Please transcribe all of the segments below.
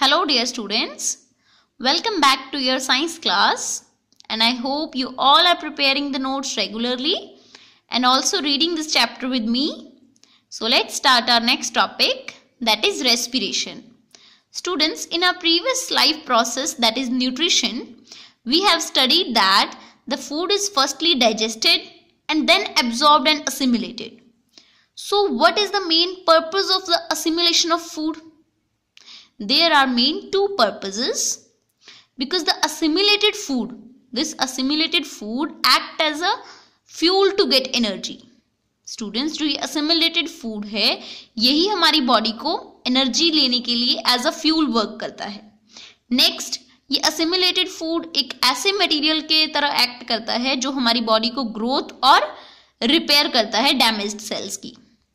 Hello dear students, welcome back to your science class and I hope you all are preparing the notes regularly and also reading this chapter with me. So let's start our next topic that is respiration. Students, in our previous life process that is nutrition, we have studied that the food is firstly digested and then absorbed and assimilated. So what is the main purpose of the assimilation of food? there are main two purposes because the assimilated food this assimilated food act as a fuel to get energy students जो ये assimilated food है यही हमारी body को energy लेने के लिए as a fuel work करता है next ये असिमिलेटेड फूड एक ऐसे मटेरियल के तरह एक्ट करता है जो हमारी बॉडी को ग्रोथ और रिपेयर करता है डैमेज्ड सेल्स की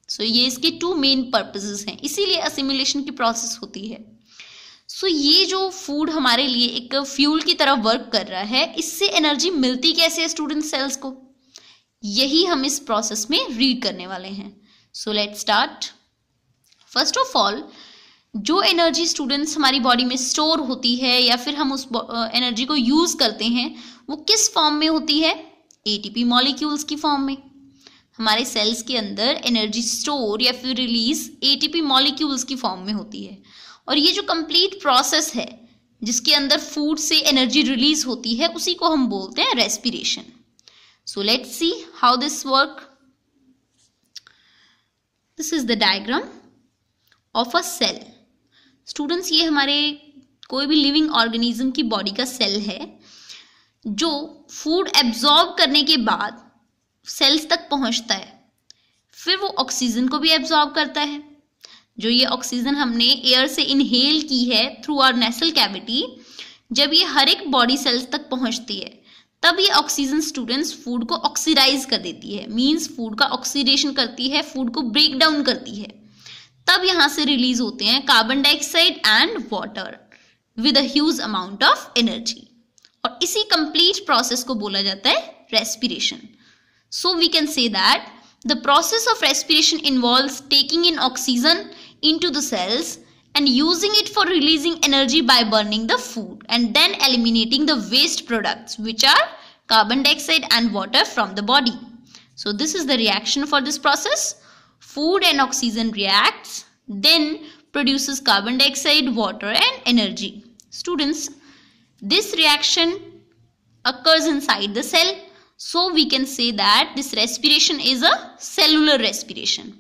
सो so, ये इसके टू मेन पर्पजेस हैं इसीलिए असिमिलेशन की प्रोसेस होती है सो so, ये जो फूड हमारे लिए एक फ्यूल की तरह वर्क कर रहा है इससे एनर्जी मिलती कैसे है स्टूडेंट सेल्स को यही हम इस प्रोसेस में रीड करने वाले हैं so let start first of all जो एनर्जी स्टूडेंट्स हमारी बॉडी में स्टोर होती है या फिर हम उस एनर्जी को यूज़ करते हैं वो किस फॉर्म में होती है एटीपी मॉलिक्यूल्स की फॉर्म में हमारे सेल्स के अंदर एनर्जी स्टोर या फिर रिलीज एटीपी मॉलिक्यूल्स की फॉर्म में होती है और ये जो कंप्लीट प्रोसेस है जिसके अंदर फूड से एनर्जी रिलीज होती है उसी को हम बोलते हैं respiration so let's see how this work this is the diagram of a cell students ये हमारे कोई भी लिविंग ऑर्गेनिज्म की बॉडी का सेल है जो फूड एब्जॉर्ब करने के बाद सेल्स तक पहुंचता है फिर वो ऑक्सीजन को भी एब्जॉर्ब करता है जो ये ऑक्सीजन हमने एयर से इनहेल की है थ्रू आर नेसल कैविटी जब ये हर एक बॉडी सेल्स तक पहुंचती है तब ये ऑक्सीजन स्टूडेंट्स फूड को ऑक्सीडाइज कर देती है मींस फूड का ऑक्सीडेशन करती है फूड को ब्रेक डाउन करती है तब यहां से रिलीज होते हैं carbon dioxide and water with huge amount of energy और इसी कंप्लीट प्रोसेस को बोला जाता है respiration so we can say that the process of respiration involve taking in oxygen into the cells and using it for releasing energy by burning the food and then eliminating the waste products which are carbon dioxide and water from the body. So this is the reaction for this process. Food and oxygen reacts then produces carbon dioxide, water and energy. Students, this reaction occurs inside the cell. So we can say that this respiration is a cellular respiration.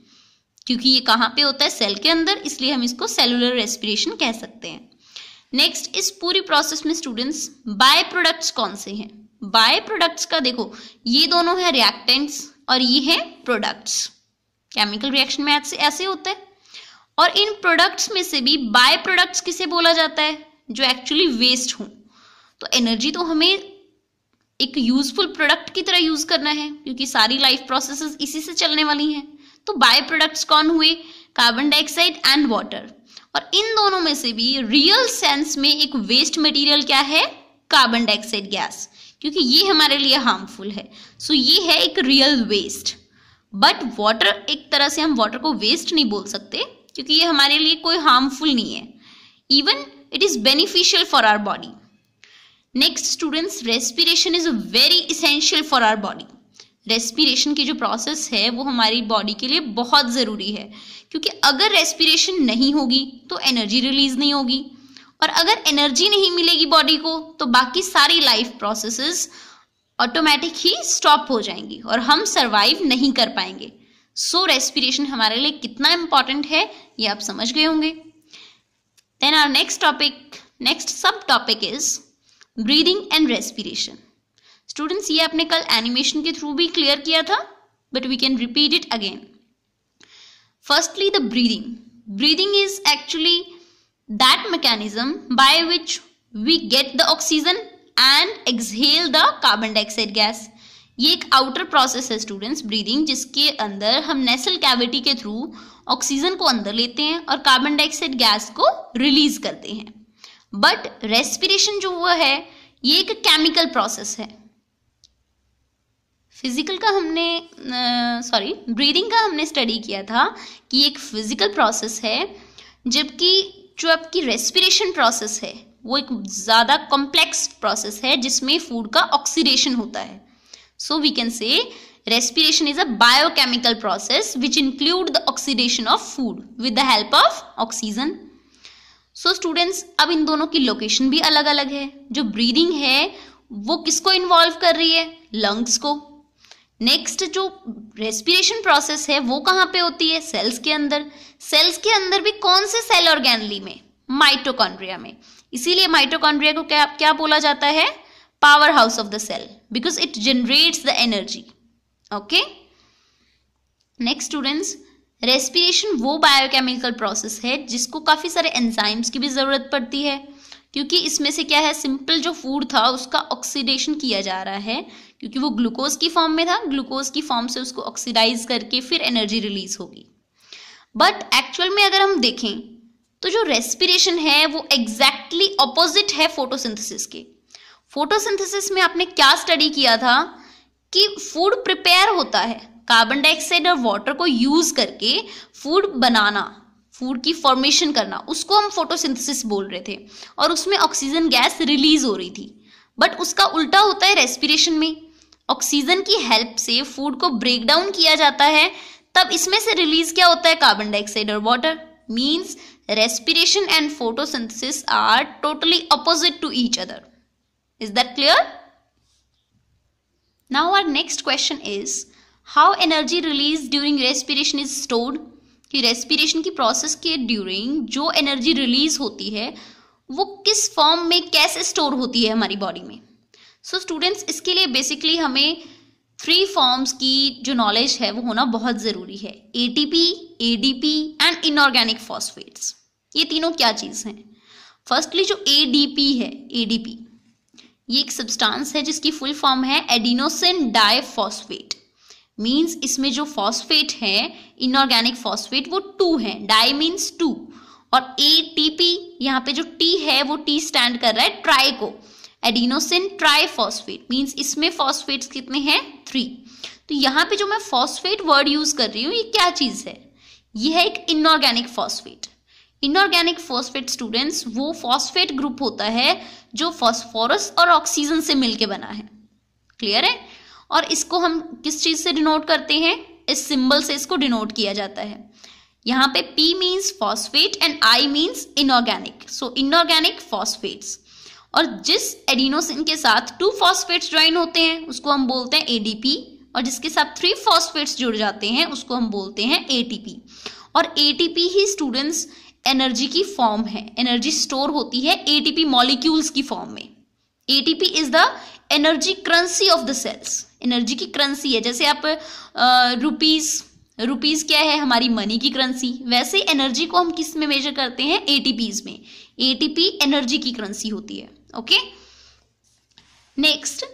क्योंकि ये कहाँ पे होता है cell के अंदर इसलिए हम इसको सेलुलर रेस्पिरेशन कह सकते हैं नेक्स्ट इस पूरी प्रोसेस में स्टूडेंट्स बाय प्रोडक्ट्स कौन से हैं बाय प्रोडक्ट्स का देखो ये दोनों है रिएक्टेंट्स और ये है प्रोडक्ट्स केमिकल रिएक्शन में ऐसे होता है और इन प्रोडक्ट्स में से भी बाय प्रोडक्ट्स किसे बोला जाता है जो एक्चुअली वेस्ट हो तो एनर्जी तो हमें एक यूजफुल प्रोडक्ट की तरह यूज करना है क्योंकि सारी लाइफ प्रोसेसेस इसी से चलने वाली हैं तो बाय प्रोडक्ट्स कौन हुए कार्बन डाइऑक्साइड एंड वाटर और इन दोनों में से भी रियल सेंस में एक वेस्ट मटेरियल क्या है कार्बन डाइऑक्साइड गैस क्योंकि ये हमारे लिए हार्मफुल है सो so, ये है एक रियल वेस्ट बट वाटर एक तरह से हम वाटर को वेस्ट नहीं बोल सकते क्योंकि ये हमारे लिए कोई हार्मफुल नहीं है even it is beneficial for our body next students respiration is very essential for our body respiration की जो प्रोसेस है वो हमारी बॉडी के लिए बहुत ज़रूरी है क्योंकि अगर रेस्पिरेशन नहीं होगी तो एनर्जी रिलीज नहीं होगी और अगर एनर्जी नहीं मिलेगी बॉडी को तो बाकी सारी लाइफ प्रोसेसेस ऑटोमेटिक ही स्टॉप हो जाएंगी और हम सरवाइव नहीं कर पाएंगे सो so, रेस्पिरेशन हमारे लिए कितना इंपॉर्टेंट है ये आप समझ गए होंगे then our next topic next sub topic is breathing and respiration students ये आपने कल एनिमेशन के थ्रू भी क्लियर किया था but we can repeat it again firstly the breathing breathing is actually that mechanism by which we get the oxygen and exhale the carbon dioxide gas ये एक outer process है students breathing जिसके अंदर हम nasal cavity के through oxygen को अंदर लेते हैं और कार्बन डाइऑक्साइड गैस को रिलीज करते हैं बट रेस्पिरेशन जो हुआ है ये एक केमिकल प्रोसेस है फिजिकल का हमने सॉरी ब्रीदिंग का हमने स्टडी किया था कि एक फिजिकल प्रोसेस है जबकि जो आपकी रेस्पिरेशन प्रोसेस है वो एक ज़्यादा कॉम्प्लेक्स प्रोसेस है जिसमें फूड का ऑक्सीडेशन होता है so we can say respiration is a biochemical process which include the oxidation of food with the help of oxygen so students अब इन दोनों की लोकेशन भी अलग अलग है जो ब्रीदिंग है वो किसको इन्वॉल्व कर रही है लंग्स को नेक्स्ट जो रेस्पिरेशन प्रोसेस है वो कहाँ पे होती है सेल्स के अंदर सेल्स के अंदर भी कौन से सेल ऑर्गेनली में माइटोकॉन्ड्रिया में इसीलिए माइटोकॉन्ड्रिया को क्या क्या बोला जाता है power house of the cell because it generates the energy okay next students respiration वो बायोकेमिकल प्रोसेस है जिसको काफ़ी सारे एंजाइम्स की भी ज़रूरत पड़ती है क्योंकि इसमें से क्या है सिंपल जो फूड था उसका ऑक्सीडेशन किया जा रहा है क्योंकि वो ग्लूकोज की फॉर्म में था ग्लूकोज की फॉर्म से उसको ऑक्सीडाइज करके फिर एनर्जी रिलीज होगी बट एक्चुअल में अगर हम देखें तो जो रेस्पिरेशन है वो एग्जैक्टली exactly ऑपोजिट है फोटोसिंथेसिस के फोटोसिंथेसिस में आपने क्या स्टडी किया था कि फूड प्रिपेयर होता है कार्बन डाइऑक्साइड और वाटर को यूज करके फूड बनाना फूड की फॉर्मेशन करना उसको हम फोटोसिंथेसिस बोल रहे थे और उसमें ऑक्सीजन गैस रिलीज हो रही थी बट उसका उल्टा होता है रेस्पिरेशन में ऑक्सीजन की हेल्प से फूड को ब्रेक डाउन किया जाता है तब इसमें से रिलीज क्या होता है कार्बन डाइऑक्साइड और water means respiration and photosynthesis are totally opposite to each other is that clear now our next question is how energy release during respiration is stored कि रेस्पिरेशन की प्रोसेस के during जो energy release होती है वो किस form में कैसे स्टोर होती है हमारी बॉडी में सो so, स्टूडेंट्स इसके लिए बेसिकली हमें थ्री फॉर्म्स की जो नॉलेज है वो होना बहुत ज़रूरी है ATP ADP and inorganic phosphates ये तीनों क्या चीज़ हैं फर्स्टली जो एडीपी है एडीपी ये एक सब्सटेंस है जिसकी फुल फॉर्म है एडिनोसिन डाइफॉस्फेट मींस इसमें जो फॉस्फेट है इनऑर्गेनिक फॉस्फेट वो टू है डाई मीन्स टू और ए टी पी यहाँ पे जो टी है वो टी स्टैंड कर रहा है ट्राई को एडिनोसिन फॉस्फेट मींस इसमें फॉस्फेट्स कितने हैं थ्री तो यहाँ पे जो मैं फॉस्फेट वर्ड यूज कर रही हूँ ये क्या चीज है ये है एक inorganic phosphate inorganic phosphate students वो फॉस्फेट ग्रुप होता है जो फॉस्फोरस और ऑक्सीजन से मिलके बना है क्लियर है और इसको हम किस चीज से डिनोट करते हैं इस सिंबल से इसको डिनोट किया जाता है यहाँ पे P means phosphate and I means inorganic so inorganic phosphates और जिस एडिनोसिन के साथ टू फॉस्फेट्स ज्वाइन होते हैं उसको हम बोलते हैं एडीपी और जिसके साथ थ्री फॉस्फेट्स जुड़ जाते हैं उसको हम बोलते हैं एटीपी और एटीपी ही स्टूडेंट्स एनर्जी की फॉर्म है एनर्जी स्टोर होती है एटीपी मॉलिक्यूल्स की फॉर्म में ATP is the energy currency of the cells energy की करेंसी है जैसे आप रुपीज रुपीज क्या है हमारी मनी की करेंसी वैसे एनर्जी को हम किस में मेजर करते हैं एटीपीज में एटीपी एनर्जी की करेंसी होती है ओके नेक्स्ट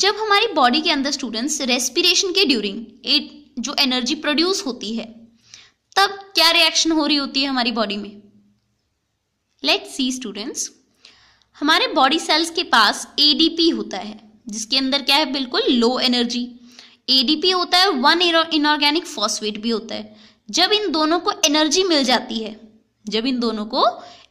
जब हमारी बॉडी के अंदर स्टूडेंट्स रेस्पिरेशन के ड्यूरिंग एट जो एनर्जी प्रोड्यूस होती है तब क्या रिएक्शन हो रही होती है हमारी बॉडी में लेट सी स्टूडेंट्स हमारे बॉडी सेल्स के पास एडीपी होता है जिसके अंदर क्या है बिल्कुल लो एनर्जी एडीपी होता है वन इनऑर्गेनिक फॉस्फेट भी होता है जब इन दोनों को एनर्जी मिल जाती है जब इन दोनों को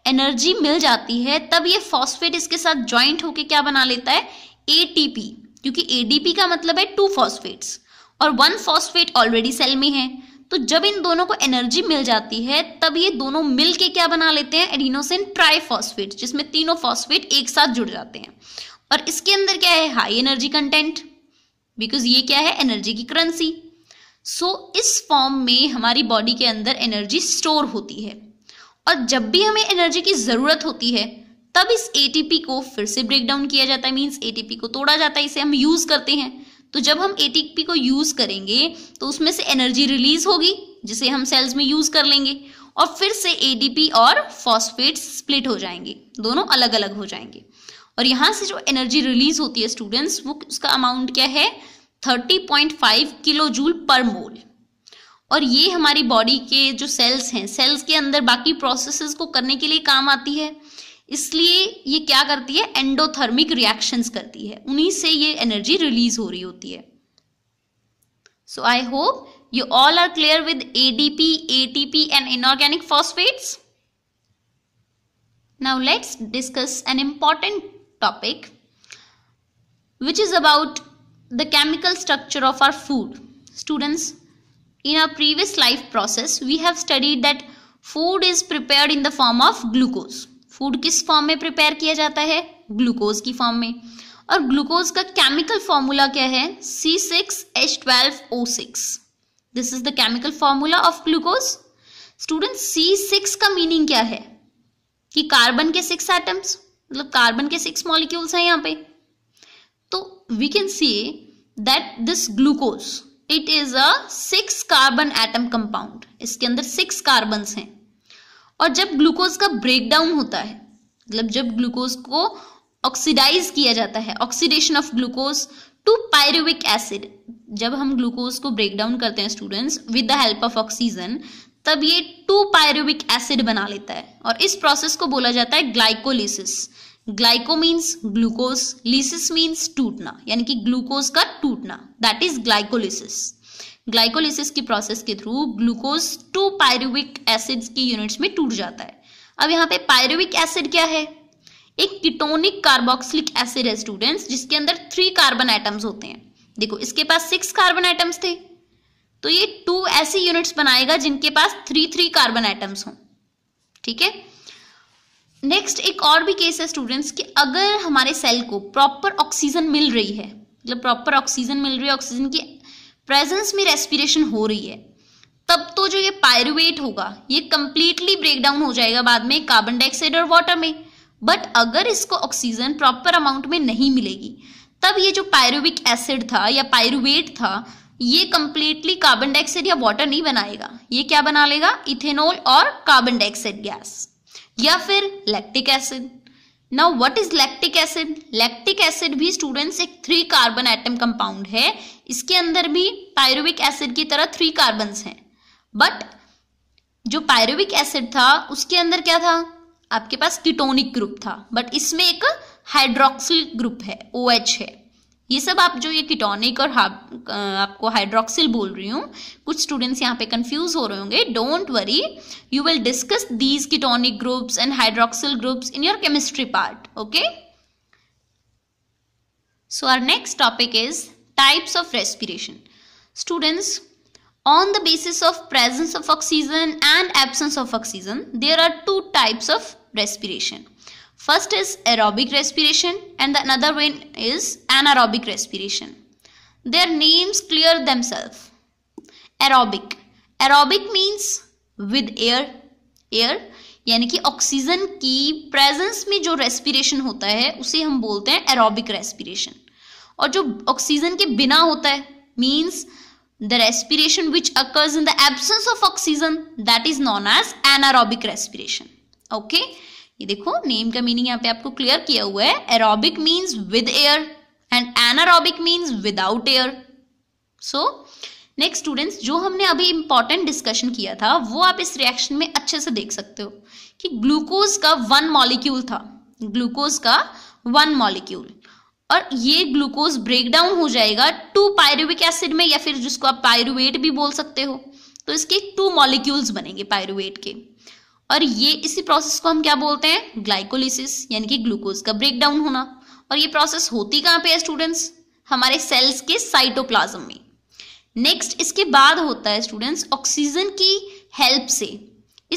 एनर्जी मिल जाती है तब ये फॉस्फेट इसके साथ ज्वाइंट होके क्या बना लेता है एटीपी क्योंकि एडीपी का मतलब है टू फॉस्फेट्स और वन फॉस्फेट ऑलरेडी सेल में है तो जब इन दोनों को एनर्जी मिल जाती है तब ये दोनों मिलके क्या बना लेते हैं एडिनोसिन ट्राइफॉस्फेट जिसमें तीनों फॉस्फेट एक साथ जुड़ जाते हैं और इसके अंदर क्या है हाई एनर्जी कंटेंट बिकॉज ये क्या है एनर्जी की करेंसी सो so, इस फॉर्म में हमारी बॉडी के अंदर एनर्जी स्टोर होती है और जब भी हमें एनर्जी की ज़रूरत होती है तब इस एटीपी को फिर से ब्रेक डाउन किया जाता है मीन्स एटीपी को तोड़ा जाता है इसे हम यूज़ करते हैं तो जब हम एटीपी को यूज़ करेंगे तो उसमें से एनर्जी रिलीज होगी जिसे हम सेल्स में यूज़ कर लेंगे और फिर से एडीपी और फॉस्फेट स्प्लिट हो जाएंगे दोनों अलग अलग हो जाएंगे और यहां से जो एनर्जी रिलीज होती है स्टूडेंट्स वो उसका अमाउंट क्या है फाइव किलो जूल पर मोल और ये हमारी बॉडी के जो सेल्स हैं सेल्स के अंदर बाकी प्रोसेसेस को करने के लिए काम आती है इसलिए ये क्या करती है एंडोथर्मिक रिएक्शंस करती है उन्हीं से ये एनर्जी रिलीज हो रही होती है so I hope you all are clear with ADP ATP and inorganic phosphates now let's discuss an important topic which is about the chemical structure of our food students In our previous life process, we have studied that food is prepared in the form of glucose. Food किस form में prepare किया जाता है glucose की form में और glucose का chemical formula क्या है C six H twelve O six this is the chemical formula of glucose student C six का मीनिंग क्या है कि कार्बन के सिक्स एटम्स मतलब कार्बन के सिक्स मॉलिक्यूल्स हैं यहाँ पे तो we can see that this glucose it is a six carbon atom compound इसके अंदर सिक्स कार्बन हैं और जब ग्लूकोज का ब्रेकडाउन होता है मतलब जब ग्लूकोज को ऑक्सीडाइज किया जाता है oxidation of glucose to pyruvic acid जब हम ग्लूकोज को ब्रेक डाउन करते हैं students with the help of oxygen तब ये टू पायरुविक एसिड बना लेता है और इस प्रोसेस को बोला जाता है glycolysis glyco means glucose lysis means टूटना यानी कि ग्लूकोज का टूटना दैट इज ग्लाइकोलिसिस ग्लाइकोलिसिस की प्रोसेस के through glucose to pyruvic acids की यूनिट्स में टूट जाता है अब यहाँ पे पायरुविक एसिड क्या है एक किटोनिक कार्बोक्सिलिक एसिड है स्टूडेंट्स जिसके अंदर थ्री कार्बन एटम्स होते हैं देखो इसके पास सिक्स कार्बन एटम्स थे तो ये टू ऐसी यूनिट्स बनाएगा जिनके पास थ्री थ्री कार्बन एटम्स हों ठीक है नेक्स्ट एक और भी केस है स्टूडेंट्स कि अगर हमारे सेल को प्रॉपर ऑक्सीजन मिल रही है मतलब प्रॉपर ऑक्सीजन मिल रही है ऑक्सीजन की प्रेजेंस में रेस्पिरेशन हो रही है तब तो जो ये पायरुवेट होगा ये कंप्लीटली ब्रेक डाउन हो जाएगा बाद में कार्बन डाइऑक्साइड और वाटर में बट अगर इसको ऑक्सीजन प्रॉपर अमाउंट में नहीं मिलेगी तब ये जो पायरुविक एसिड था या पायरुवेट था ये कंप्लीटली कार्बन डाइऑक्साइड या वाटर नहीं बनाएगा ये क्या बना लेगा इथेनॉल और कार्बन डाइऑक्साइड गैस या फिर lactic acid now what is lactic acid lactic acid भी स्टूडेंट्स एक थ्री कार्बन एटम कंपाउंड है इसके अंदर भी पायरुविक एसिड की तरह थ्री कार्बन हैं बट जो पायरुविक एसिड था उसके अंदर क्या था आपके पास कीटोनिक ग्रुप था बट इसमें एक हाइड्रोक्सिल ग्रुप है ओ OH है ये सब आप जो ये किटोनिक और हाँ, आपको हाइड्रोक्सिल बोल रही हूँ कुछ स्टूडेंट्स यहाँ पे कंफ्यूज हो रहे होंगे don't worry you will discuss these ketonic groups and hydroxyl groups in your chemistry part okay so our next topic is types of respiration students on the basis of presence of oxygen and absence of oxygen there are two types of respiration First is aerobic respiration and the another one is anaerobic respiration. Their names clear themselves. Aerobic. Aerobic means with air. Air यानी कि oxygen की presence में जो respiration होता है उसे हम बोलते हैं एरोबिक रेस्पिरेशन और जो ऑक्सीजन के बिना होता है means the respiration which occurs in the absence of oxygen that is known as anaerobic respiration okay ये देखो नेम का मीनिंग यहाँ पे आपको क्लियर किया हुआ है aerobic means with air and anaerobic means without air so next students जो हमने अभी इंपॉर्टेंट डिस्कशन किया था वो आप इस रिएक्शन में अच्छे से देख सकते हो कि ग्लूकोज का वन मॉलिक्यूल था ग्लूकोज का वन मॉलिक्यूल और ये ग्लूकोज ब्रेक डाउन हो जाएगा टू पायरुविक एसिड में या फिर जिसको आप पायरुवेट भी बोल सकते हो तो इसके टू मॉलिक्यूल्स बनेंगे पायरुवेट के और ये इसी प्रोसेस को हम क्या बोलते हैं ग्लाइकोलिसिस यानी कि ग्लूकोज का ब्रेकडाउन होना और ये प्रोसेस होती कहाँ पे है स्टूडेंट्स हमारे सेल्स के साइटोप्लाज्म में नेक्स्ट इसके बाद होता है स्टूडेंट्स ऑक्सीजन की हेल्प से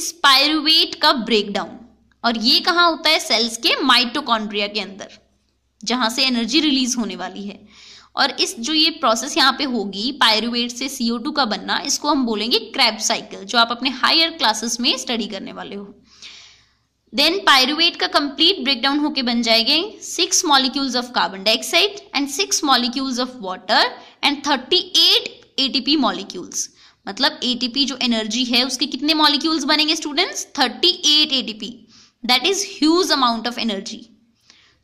इस पायरुवेट का ब्रेकडाउन और ये कहाँ होता है सेल्स के माइटोकॉन्ड्रिया के अंदर जहां से एनर्जी रिलीज होने वाली है और इस जो ये प्रोसेस यहाँ पे होगी पायरुवेट से सीओ टू का बनना इसको हम बोलेंगे क्रैप साइकिल जो आप अपने हायर क्लासेस में स्टडी करने वाले हो देन पायरुवेट का कंप्लीट ब्रेकडाउन होकर बन जाएंगे six molecules of carbon dioxide and six molecules of water and thirty eight ATP molecules मतलब एटीपी जो एनर्जी है उसके कितने मॉलिक्यूल्स बनेंगे students thirty eight ATP that is huge amount of energy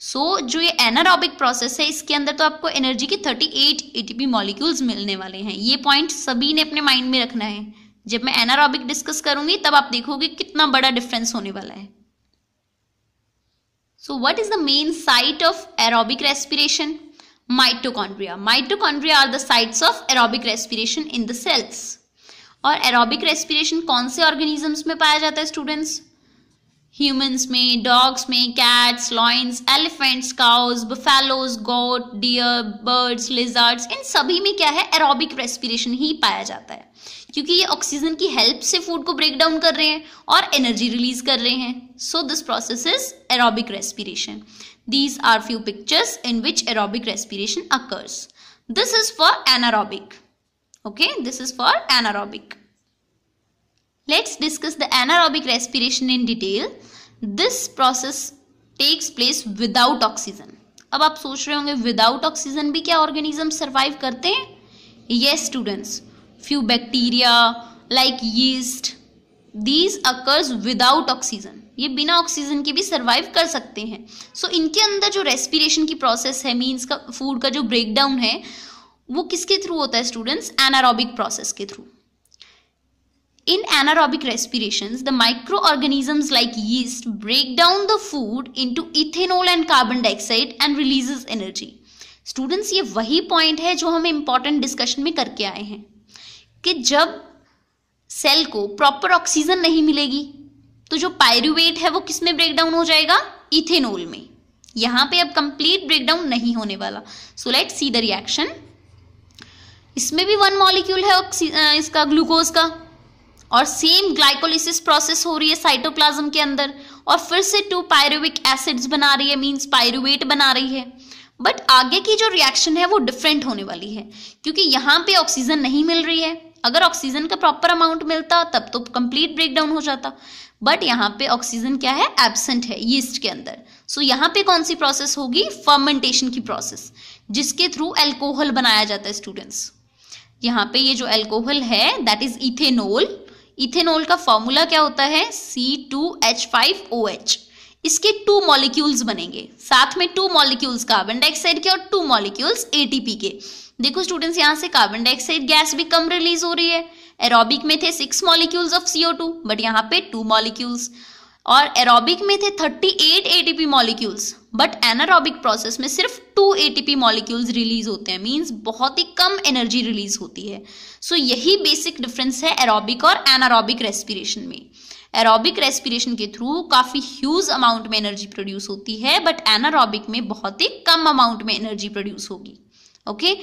so so, जो ये एनारोबिक प्रोसेस है इसके अंदर तो आपको एनर्जी के 38 एटीपी मॉलिक्यूल्स मिलने वाले हैं ये पॉइंट सभी ने अपने माइंड में रखना है जब मैं एनारोबिक डिस्कस करूंगी तब आप देखोगे कितना बड़ा डिफरेंस होने वाला है so what is the main site of aerobic respiration mitochondria mitochondria are the sites of aerobic respiration in the cells और एरोबिक रेस्पिरेशन कौन से ऑर्गेनिजम्स में पाया जाता है स्टूडेंट्स ह्यूमंस में डॉग्स में cats lions elephants cows buffaloes goat deer birds lizards इन सभी में क्या है एरोबिक रेस्पिरेशन ही पाया जाता है क्योंकि ये ऑक्सीजन की हेल्प से फूड को ब्रेक डाउन कर रहे हैं और एनर्जी रिलीज कर रहे हैं so this process is aerobic respiration these are few pictures in which aerobic respiration occurs this is for anaerobic okay this is for anaerobic let's discuss the anaerobic respiration in detail this process takes place without oxygen अब आप सोच रहे होंगे without oxygen भी क्या organism survive करते हैं yes students few bacteria like yeast these occurs without oxygen ये बिना ऑक्सीजन के भी सर्वाइव कर सकते हैं सो so, इनके अंदर जो रेस्पिरेशन की प्रोसेस है मीन्स का फूड का जो ब्रेकडाउन है वो किसके थ्रू होता है स्टूडेंट्स एनारोबिक प्रोसेस के through in In anaerobic respirations, the microorganisms like break down the food into ethanol and carbon dioxide and release energy students ये वही पॉइंट है जो हम इंपॉर्टेंट डिस्कशन में करके आए हैं कि जब सेल को प्रॉपर ऑक्सीजन नहीं मिलेगी तो जो पायरुवेट है वो किस में ब्रेक डाउन हो जाएगा इथेनोल में यहाँ पे अब कंप्लीट ब्रेकडाउन नहीं होने वाला so let see the reaction इसमें भी वन मॉलिक्यूल है इसका ग्लूकोज का और सेम ग्लाइकोलिसिस प्रोसेस हो रही है साइटोप्लाज्म के अंदर और फिर से टू पायरुविक एसिड्स बना रही है मीन्स पायरुवेट बना रही है बट आगे की जो रिएक्शन है वो डिफरेंट होने वाली है क्योंकि यहाँ पे ऑक्सीजन नहीं मिल रही है अगर ऑक्सीजन का प्रॉपर अमाउंट मिलता तब तो कंप्लीट ब्रेकडाउन हो जाता बट यहाँ पे ऑक्सीजन क्या है एबसेंट है यीस्ट के अंदर सो so, यहाँ पे कौन सी प्रोसेस होगी फर्मेंटेशन की प्रोसेस जिसके थ्रू एल्कोहल बनाया जाता है स्टूडेंट्स यहाँ पे ये जो एल्कोहल है दैट इज इथेनोल इथेनॉल का फॉर्मूला क्या होता है C two H five O H इसके टू मॉलिक्यूल्स बनेंगे साथ में टू मॉलिक्यूल्स कार्बन डाइऑक्साइड के और टू मॉलिक्यूल्स एटीपी के देखो स्टूडेंट्स यहाँ से कार्बन डाइऑक्साइड गैस भी कम रिलीज हो रही है एरोबिक में थे six molecules of CO two but यहाँ पे टू मॉलिक्यूल्स और एरोबिक में थे 38 ATP molecules but anaerobic process में सिर्फ 2 एटीपी मॉलिक्यूल्स रिलीज होते हैं मींस बहुत ही कम एनर्जी रिलीज होती है सो so, यही बेसिक डिफरेंस है एरोबिक और एनारोबिक रेस्पिरेशन में एरोबिक रेस्पिरेशन के थ्रू काफ़ी ह्यूज अमाउंट में एनर्जी प्रोड्यूस होती है बट एनारोबिक में बहुत ही कम अमाउंट में एनर्जी प्रोड्यूस होगी ओके okay?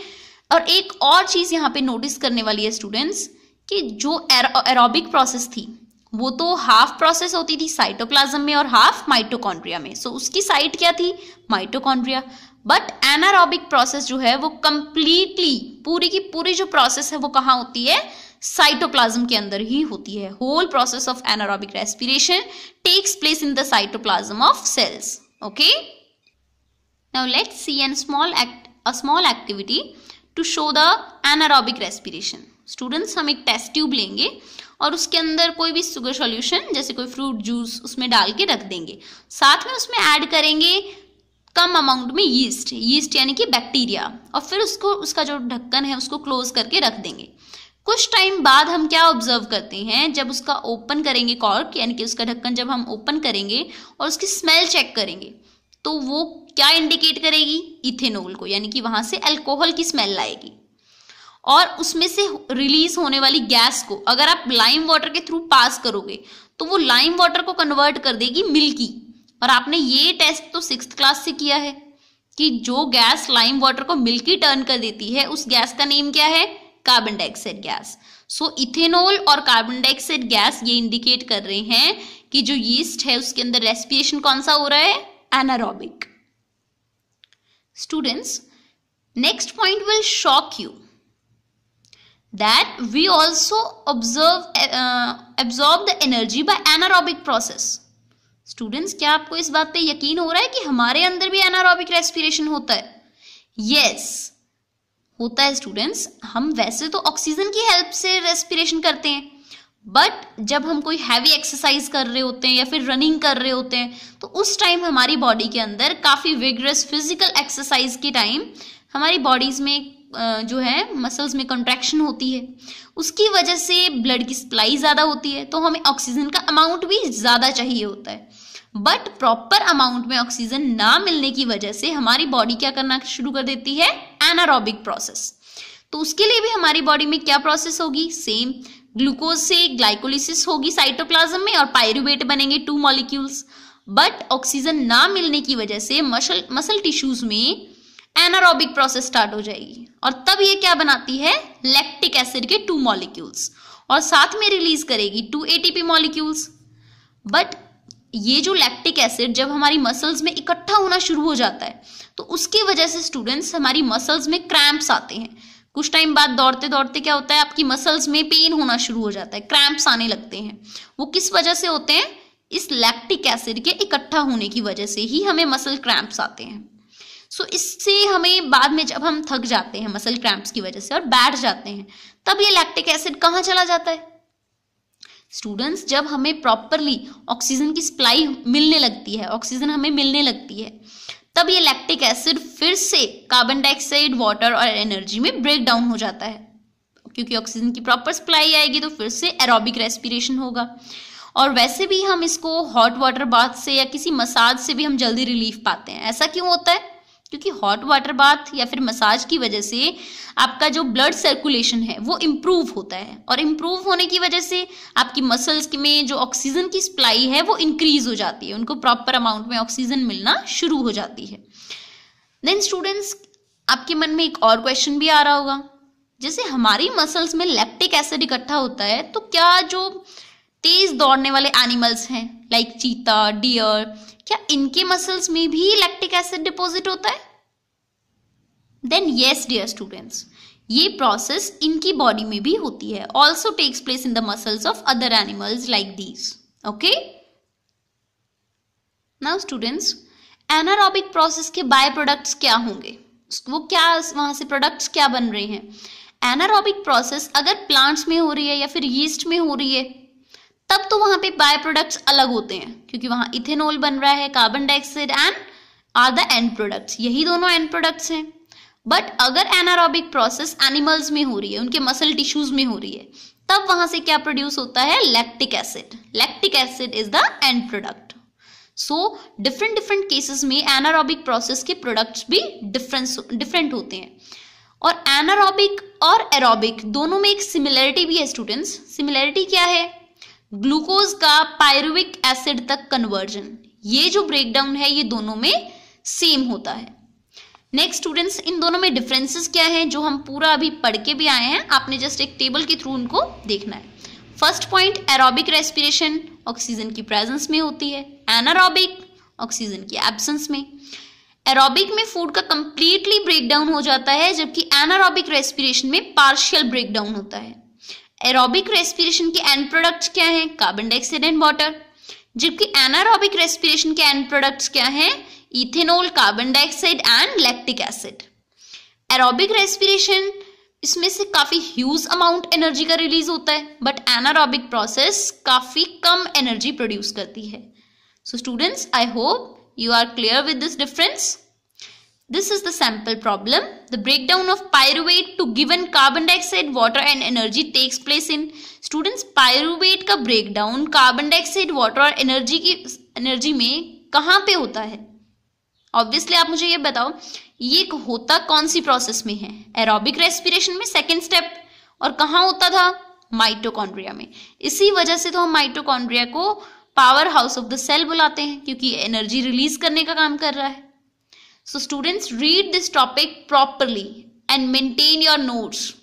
और एक और चीज़ यहाँ पे नोटिस करने वाली है स्टूडेंट्स कि जो एरोबिक प्रोसेस थी वो तो हाफ प्रोसेस होती थी साइटोप्लाज्म में और हाफ माइटोकॉन्ड्रिया में सो so, उसकी साइट क्या थी माइटोकॉन्ड्रिया बट एनारोबिक प्रोसेस जो है वो कंप्लीटली पूरी की पूरी जो प्रोसेस है वो कहाँ होती है साइटोप्लाज्म के अंदर ही होती है whole process of anaerobic respiration takes place in the cytoplasm of cells okay now let see an small act a small activity to show the anaerobic respiration students हम एक टेस्ट ट्यूब लेंगे और उसके अंदर कोई भी शुगर सॉल्यूशन जैसे कोई फ्रूट जूस उसमें डाल के रख देंगे साथ में उसमें ऐड करेंगे कम अमाउंट में यीस्ट यीस्ट यानी कि बैक्टीरिया और फिर उसको उसका जो ढक्कन है उसको क्लोज करके रख देंगे कुछ टाइम बाद हम क्या ऑब्जर्व करते हैं जब उसका ओपन करेंगे कॉर्क यानी कि उसका ढक्कन जब हम ओपन करेंगे और उसकी स्मेल चेक करेंगे तो वो क्या इंडिकेट करेगी इथेनॉल को यानी कि वहाँ से अल्कोहल की स्मेल आएगी और उसमें से रिलीज होने वाली गैस को अगर आप लाइम वाटर के थ्रू पास करोगे तो वो लाइम वाटर को कन्वर्ट कर देगी मिल्की और आपने ये टेस्ट तो सिक्स क्लास से किया है कि जो गैस लाइम वाटर को मिल्की टर्न कर देती है उस गैस का नेम क्या है carbon dioxide gas so ethanol और कार्बन डाइऑक्साइड गैस ये इंडिकेट कर रहे हैं कि जो यीस्ट है उसके अंदर रेस्पिरेशन कौन सा हो रहा है anaerobic students next point will shock you that we also observe uh, absorb the energy by anaerobic process students क्या आपको इस बात पे यकीन हो रहा है कि हमारे अंदर भी एनारोबिक रेस्पिरेशन होता है यस yes, होता है स्टूडेंट्स हम वैसे तो ऑक्सीजन की हेल्प से रेस्पिरेशन करते हैं बट जब हम कोई हैवी एक्सरसाइज कर रहे होते हैं या फिर रनिंग कर रहे होते हैं तो उस टाइम हमारी बॉडी के अंदर काफ़ी विग्रस फिजिकल एक्सरसाइज के टाइम हमारी बॉडीज में जो है मसल्स में कंट्रैक्शन होती है उसकी वजह से ब्लड की सप्लाई ज़्यादा होती है तो हमें ऑक्सीजन का अमाउंट भी ज़्यादा चाहिए होता है बट प्रॉपर अमाउंट में ऑक्सीजन ना मिलने की वजह से हमारी बॉडी क्या करना शुरू कर देती है एनारोबिक प्रोसेस तो उसके लिए भी हमारी बॉडी में क्या प्रोसेस होगी सेम ग्लूकोज से ग्लाइकोलिसिस होगी साइटोप्लाज्म में और पायरुबेट बनेंगे टू मॉलिक्यूल्स बट ऑक्सीजन ना मिलने की वजह से मसल मसल टिश्यूज में एनारोबिक प्रोसेस स्टार्ट हो जाएगी और तब ये क्या बनाती है लैक्टिक एसिड के टू मॉलिक्यूल्स और साथ में रिलीज करेगी टू एटीपी मॉलिक्यूल्स बट ये जो लैक्टिक एसिड जब हमारी मसल्स में इकट्ठा होना शुरू हो जाता है तो उसकी वजह से स्टूडेंट्स हमारी मसल्स में क्रैम्प्स आते हैं कुछ टाइम बाद दौड़ते दौड़ते क्या होता है आपकी मसल्स में पेन होना शुरू हो जाता है क्रैम्प्स आने लगते हैं वो किस वजह से होते हैं इस लैक्टिक एसिड के इकट्ठा होने की वजह से ही हमें मसल क्रैम्प्स आते हैं सो so, इससे हमें बाद में जब हम थक जाते हैं मसल क्रैम्प्स की वजह से और बैठ जाते हैं तब ये लैक्टिक एसिड कहाँ चला जाता है स्टूडेंट्स जब हमें प्रॉपरली ऑक्सीजन की सप्लाई मिलने लगती है ऑक्सीजन हमें मिलने लगती है तब ये लैक्टिक एसिड फिर से कार्बन डाइऑक्साइड वाटर और एनर्जी में ब्रेक डाउन हो जाता है क्योंकि ऑक्सीजन की प्रॉपर सप्लाई आएगी तो फिर से एरोबिक रेस्पिरेशन होगा और वैसे भी हम इसको हॉट वाटर बाथ से या किसी मसाज से भी हम जल्दी रिलीफ पाते हैं ऐसा क्यों होता है क्योंकि हॉट वाटर बाथ या फिर मसाज की वजह से आपका जो ब्लड सर्कुलेशन है वो इम्प्रूव होता है और इम्प्रूव होने की वजह से आपकी मसल्स में जो ऑक्सीजन की सप्लाई है वो इंक्रीज हो जाती है उनको प्रॉपर अमाउंट में ऑक्सीजन मिलना शुरू हो जाती है देन स्टूडेंट्स आपके मन में एक और क्वेश्चन भी आ रहा होगा जैसे हमारी मसल्स में लेप्टिक एसिड इकट्ठा होता है तो क्या जो तेज दौड़ने वाले एनिमल्स हैं लाइक चीता डियर क्या इनके मसल्स में भी इलेक्ट्रिक एसिड डिपॉजिट होता है देन येस डियर स्टूडेंट्स ये प्रोसेस इनकी बॉडी में भी होती है also takes place in the muscles of other animals like these okay now students anaerobic process के बाय प्रोडक्ट्स क्या होंगे वो क्या वहां से प्रोडक्ट्स क्या बन रहे हैं एनारोबिक प्रोसेस अगर प्लांट्स में हो रही है या फिर यीस्ट में हो रही है तब तो वहां पे बाय प्रोडक्ट्स अलग होते हैं क्योंकि वहां इथेनॉल बन रहा है carbon dioxide and are the end products यही दोनों एंड प्रोडक्ट्स हैं बट अगर एनारोबिक प्रोसेस एनिमल्स में हो रही है उनके मसल टिश्यूज में हो रही है तब वहां से क्या प्रोड्यूस होता है lactic acid lactic acid is the end product so different different cases में एनारोबिक प्रोसेस के प्रोडक्ट्स भी डिफरेंस डिफरेंट होते हैं और एनारोबिक और एरोबिक दोनों में एक सिमिलरिटी भी है स्टूडेंट्स सिमिलरिटी क्या है ग्लूकोज का पायरुविक एसिड तक कन्वर्जन ये जो ब्रेकडाउन है ये दोनों में सेम होता है नेक्स्ट स्टूडेंट्स इन दोनों में डिफरेंसेस क्या है जो हम पूरा अभी पढ़ के भी आए हैं आपने जस्ट एक टेबल के थ्रू उनको देखना है first point aerobic respiration oxygen की प्रेजेंस में होती है एनारोबिक ऑक्सीजन की एबसेंस में एरोबिक में फूड का कंप्लीटली ब्रेकडाउन हो जाता है जबकि एनारोबिक रेस्पिरेशन में पार्शियल ब्रेकडाउन होता है एरोबिक रेस्पिरेशन के एंड प्रोडक्ट क्या हैं कार्बन डाइऑक्साइड एंड वाटर जबकि एनारोबिक रेस्पिरेशन के एंड प्रोडक्ट क्या हैं ethanol carbon dioxide and lactic acid aerobic respiration इसमें से काफ़ी ह्यूज अमाउंट एनर्जी का रिलीज होता है बट एनारोबिक प्रोसेस काफ़ी कम एनर्जी प्रोड्यूस करती है so students I hope you are clear with this difference This is the sample problem. The breakdown of pyruvate to given carbon dioxide, water and energy takes place in students pyruvate का breakdown carbon dioxide water और energy की energy में कहाँ पे होता है obviously आप मुझे ये बताओ ये होता कौन सी प्रोसेस में है एरोबिक रेस्पिरेशन में सेकेंड स्टेप और कहाँ होता था माइटोकॉन्ड्रिया में इसी वजह से तो हम माइटोकॉन्ड्रिया को power house of the cell बुलाते हैं क्योंकि एनर्जी रिलीज करने का काम कर रहा है So students read this topic properly and maintain your notes.